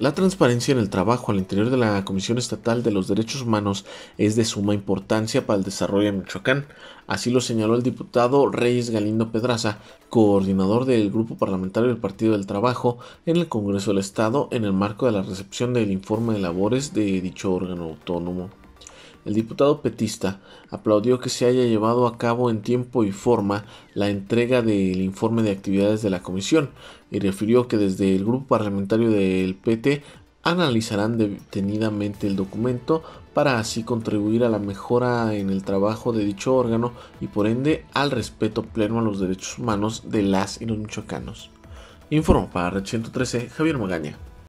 La transparencia en el trabajo al interior de la Comisión Estatal de los Derechos Humanos es de suma importancia para el desarrollo de Michoacán, así lo señaló el diputado Reyes Galindo Pedraza, coordinador del Grupo Parlamentario del Partido del Trabajo en el Congreso del Estado en el marco de la recepción del informe de labores de dicho órgano autónomo. El diputado petista aplaudió que se haya llevado a cabo en tiempo y forma la entrega del informe de actividades de la comisión y refirió que desde el grupo parlamentario del PT analizarán detenidamente el documento para así contribuir a la mejora en el trabajo de dicho órgano y por ende al respeto pleno a los derechos humanos de las y los michoacanos. Informo para Red 113 Javier Magaña.